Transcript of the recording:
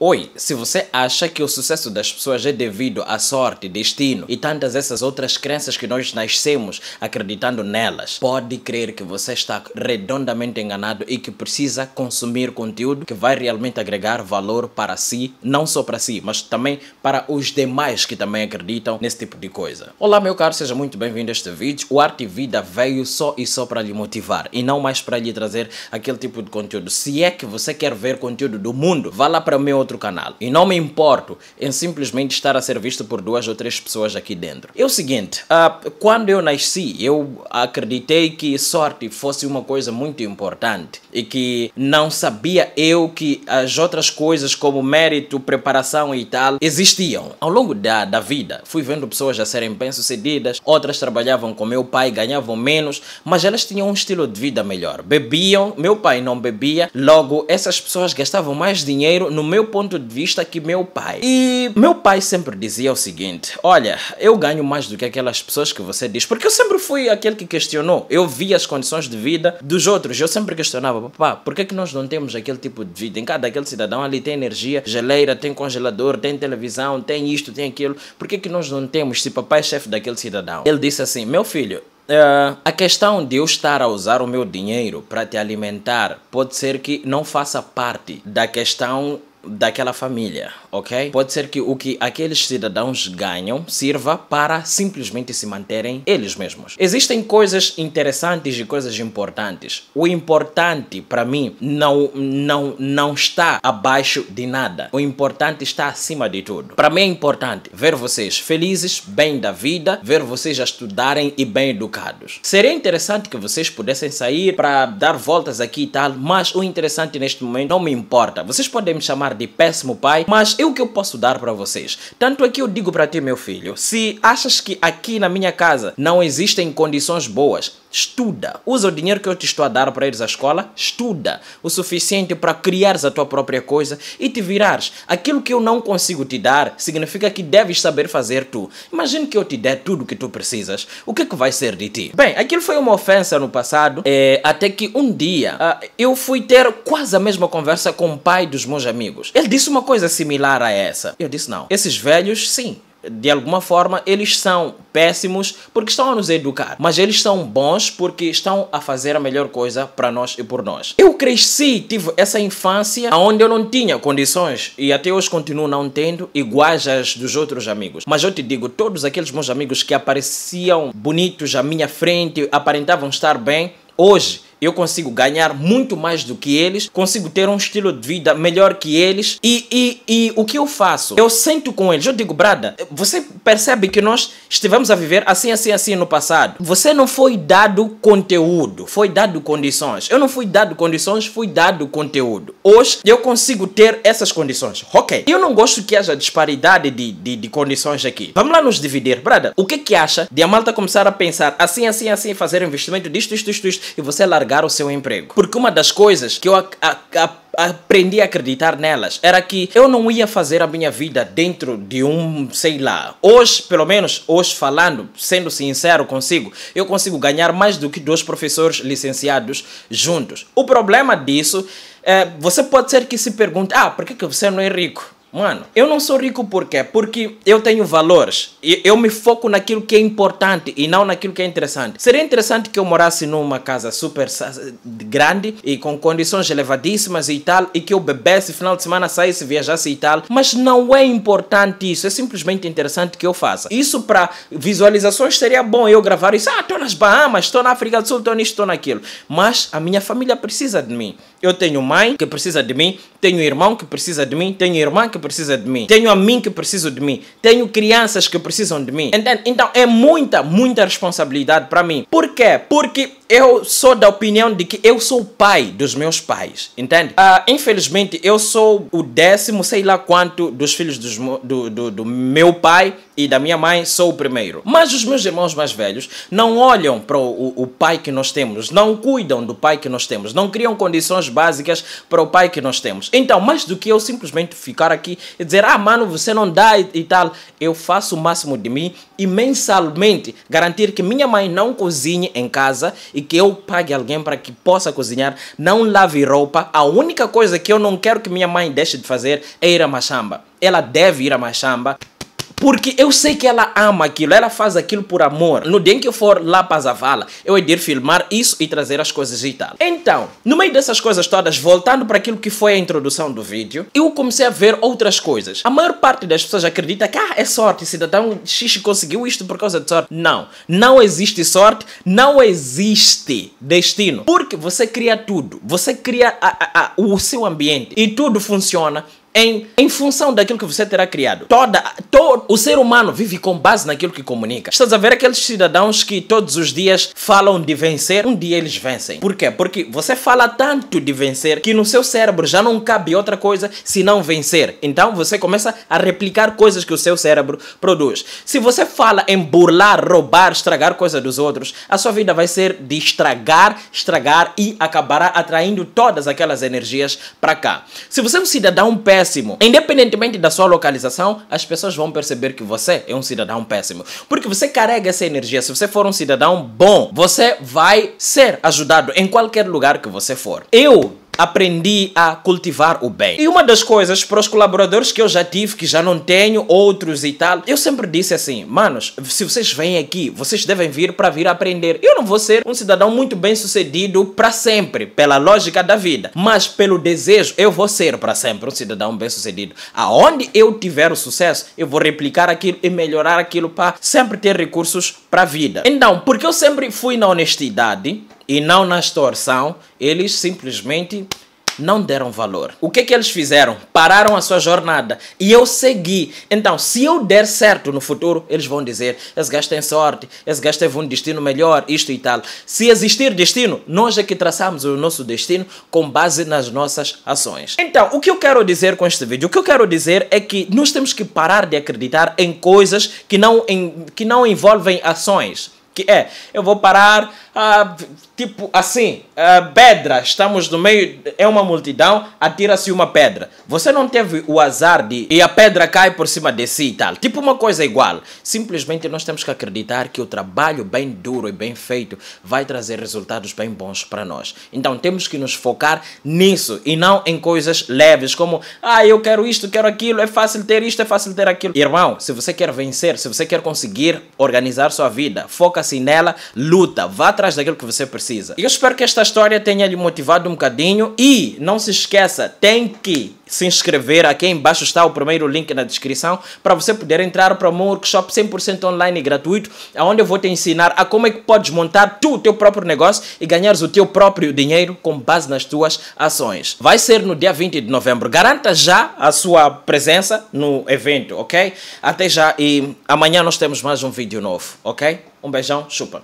Oi, se você acha que o sucesso das pessoas é devido à sorte, destino e tantas essas outras crenças que nós nascemos acreditando nelas, pode crer que você está redondamente enganado e que precisa consumir conteúdo que vai realmente agregar valor para si, não só para si, mas também para os demais que também acreditam nesse tipo de coisa. Olá, meu caro, seja muito bem-vindo a este vídeo. O Arte e Vida veio só e só para lhe motivar e não mais para lhe trazer aquele tipo de conteúdo. Se é que você quer ver conteúdo do mundo, vá lá para o meu outro canal. E não me importo em simplesmente estar a ser visto por duas ou três pessoas aqui dentro. É o seguinte, uh, quando eu nasci, eu acreditei que sorte fosse uma coisa muito importante e que não sabia eu que as outras coisas como mérito, preparação e tal existiam. Ao longo da, da vida, fui vendo pessoas a serem bem-sucedidas, outras trabalhavam com meu pai, ganhavam menos, mas elas tinham um estilo de vida melhor. Bebiam, meu pai não bebia, logo essas pessoas gastavam mais dinheiro no meu ponto de vista que meu pai. E meu pai sempre dizia o seguinte: Olha, eu ganho mais do que aquelas pessoas que você diz, porque eu sempre fui aquele que questionou. Eu vi as condições de vida dos outros. Eu sempre questionava, papá, por que, é que nós não temos aquele tipo de vida? Em cada aquele cidadão ali tem energia, geleira, tem congelador, tem televisão, tem isto, tem aquilo. Por que, é que nós não temos se papai é chefe daquele cidadão? Ele disse assim: Meu filho, Uh, a questão de eu estar a usar o meu dinheiro para te alimentar pode ser que não faça parte da questão daquela família, ok? Pode ser que o que aqueles cidadãos ganham sirva para simplesmente se manterem eles mesmos. Existem coisas interessantes e coisas importantes. O importante para mim não não não está abaixo de nada. O importante está acima de tudo. Para mim é importante ver vocês felizes, bem da vida, ver vocês a estudarem e bem educados. Seria interessante que vocês pudessem sair para dar voltas aqui e tal, mas o interessante neste momento não me importa. Vocês podem me chamar chamar de péssimo pai, mas é o que eu posso dar para vocês. Tanto é que eu digo para ti, meu filho, se achas que aqui na minha casa não existem condições boas, Estuda. Usa o dinheiro que eu te estou a dar para ires à escola. Estuda o suficiente para criares a tua própria coisa e te virares. Aquilo que eu não consigo te dar significa que deves saber fazer tu. Imagina que eu te der tudo o que tu precisas. O que é que vai ser de ti? Bem, aquilo foi uma ofensa no passado, é, até que um dia uh, eu fui ter quase a mesma conversa com o pai dos meus amigos. Ele disse uma coisa similar a essa. Eu disse não. Esses velhos, sim, de alguma forma, eles são péssimos porque estão a nos educar, mas eles são bons porque estão a fazer a melhor coisa para nós e por nós. Eu cresci, tive essa infância onde eu não tinha condições e até hoje continuo não tendo iguais às dos outros amigos. Mas eu te digo, todos aqueles meus amigos que apareciam bonitos à minha frente, aparentavam estar bem, hoje eu consigo ganhar muito mais do que eles, consigo ter um estilo de vida melhor que eles e, e, e o que eu faço? Eu sento com eles, eu digo, Brada, você percebe que nós estivemos a viver assim, assim, assim no passado. Você não foi dado conteúdo, foi dado condições. Eu não fui dado condições, fui dado conteúdo. Hoje eu consigo ter essas condições. Ok. Eu não gosto que haja disparidade de, de, de condições aqui. Vamos lá nos dividir. Brada, o que que acha de a malta começar a pensar assim, assim, assim, fazer investimento disto, isto, isto, isto, e você largar largar o seu emprego. Porque uma das coisas que eu a, a, aprendi a acreditar nelas era que eu não ia fazer a minha vida dentro de um, sei lá. Hoje, pelo menos hoje falando, sendo sincero consigo, eu consigo ganhar mais do que dois professores licenciados juntos. O problema disso é, você pode ser que se pergunte: "Ah, por que que você não é rico?" Mano, eu não sou rico porque Porque eu tenho valores. E eu me foco naquilo que é importante e não naquilo que é interessante. Seria interessante que eu morasse numa casa super grande e com condições elevadíssimas e tal, e que eu bebesse final de semana, saísse, viajasse e tal. Mas não é importante isso. É simplesmente interessante que eu faça. Isso para visualizações seria bom eu gravar isso. Ah, estou nas Bahamas, estou na África do Sul, estou nisto, estou naquilo. Mas a minha família precisa de mim. Eu tenho mãe que precisa de mim, tenho irmão que precisa de mim, tenho irmã que que precisa de mim, tenho a mim que preciso de mim, tenho crianças que precisam de mim. Entende? Então é muita, muita responsabilidade para mim. Por quê? Porque eu sou da opinião de que eu sou o pai dos meus pais, entende? Uh, infelizmente, eu sou o décimo, sei lá quanto, dos filhos dos, do, do, do meu pai e da minha mãe sou o primeiro. Mas os meus irmãos mais velhos não olham para o, o, pai que nós temos, não cuidam do pai que nós temos, não criam condições básicas para o pai que nós temos. Então, mais do que eu simplesmente ficar aqui e dizer, ah, mano, você não dá e, e tal, eu faço o máximo de mim e mensalmente garantir que minha mãe não cozinhe em casa e que eu pague alguém para que possa cozinhar, não lave roupa. A única coisa que eu não quero que minha mãe deixe de fazer é ir a Machamba. Ela deve ir a Machamba. Porque eu sei que ela ama aquilo, ela faz aquilo por amor. No dia em que eu for lá para Zavala, eu hei de ir filmar isso e trazer as coisas e tal. Então, no meio dessas coisas todas, voltando para aquilo que foi a introdução do vídeo, eu comecei a ver outras coisas. A maior parte das pessoas acredita que ah, é sorte, cidadão X conseguiu isto por causa de sorte. Não, não existe sorte, não existe destino. Porque você cria tudo, você cria a, a, a, o seu ambiente e tudo funciona em, em função daquilo que você terá criado. Toda, todo, o ser humano vive com base naquilo que comunica. Estás a ver aqueles cidadãos que todos os dias falam de vencer, um dia eles vencem. Por quê? Porque você fala tanto de vencer que no seu cérebro já não cabe outra coisa senão vencer. Então você começa a replicar coisas que o seu cérebro produz. Se você fala em burlar, roubar, estragar coisa dos outros, a sua vida vai ser de estragar, estragar e acabará atraindo todas aquelas energias para cá. Se você é um cidadão pé péssimo. Independentemente da sua localização, as pessoas vão perceber que você é um cidadão péssimo. Porque você carrega essa energia. Se você for um cidadão bom, você vai ser ajudado em qualquer lugar que você for. Eu aprendi a cultivar o bem. E uma das coisas para os colaboradores que eu já tive, que já não tenho, outros e tal, eu sempre disse assim, manos, se vocês vêm aqui, vocês devem vir para vir aprender. Eu não vou ser um cidadão muito bem sucedido para sempre, pela lógica da vida, mas pelo desejo, eu vou ser para sempre um cidadão bem sucedido. Aonde eu tiver o sucesso, eu vou replicar aquilo e melhorar aquilo para sempre ter recursos para a vida. Então, porque eu sempre fui na honestidade, e não na extorsão, eles simplesmente não deram valor. O que é que eles fizeram? Pararam a sua jornada e eu segui. Então, se eu der certo no futuro, eles vão dizer: esse gajo tem sorte, esse gajo teve um destino melhor, isto e tal. Se existir destino, nós é que traçamos o nosso destino com base nas nossas ações. Então, o que eu quero dizer com este vídeo? O que eu quero dizer é que nós temos que parar de acreditar em coisas que não, em, que não envolvem ações que é, eu vou parar, ah, tipo assim, ah, pedra, estamos no meio, é uma multidão, atira-se uma pedra. Você não teve o azar de, e a pedra cai por cima de si e tal, tipo uma coisa igual. Simplesmente nós temos que acreditar que o trabalho bem duro e bem feito vai trazer resultados bem bons para nós. Então temos que nos focar nisso e não em coisas leves, como, ah, eu quero isto, quero aquilo, é fácil ter isto, é fácil ter aquilo. Irmão, se você quer vencer, se você quer conseguir organizar sua vida, foca assim nela, luta, vá atrás daquilo que você precisa. E eu espero que esta história tenha lhe motivado um bocadinho e não se esqueça, tem que se inscrever. Aqui embaixo está o primeiro link na descrição para você poder entrar para um workshop 100% online e gratuito, onde eu vou te ensinar a como é que podes montar tu o teu próprio negócio e ganhares o teu próprio dinheiro com base nas tuas ações. Vai ser no dia 20 de novembro. Garanta já a sua presença no evento, ok? Até já e amanhã nós temos mais um vídeo novo, ok? Um beijão, chupa!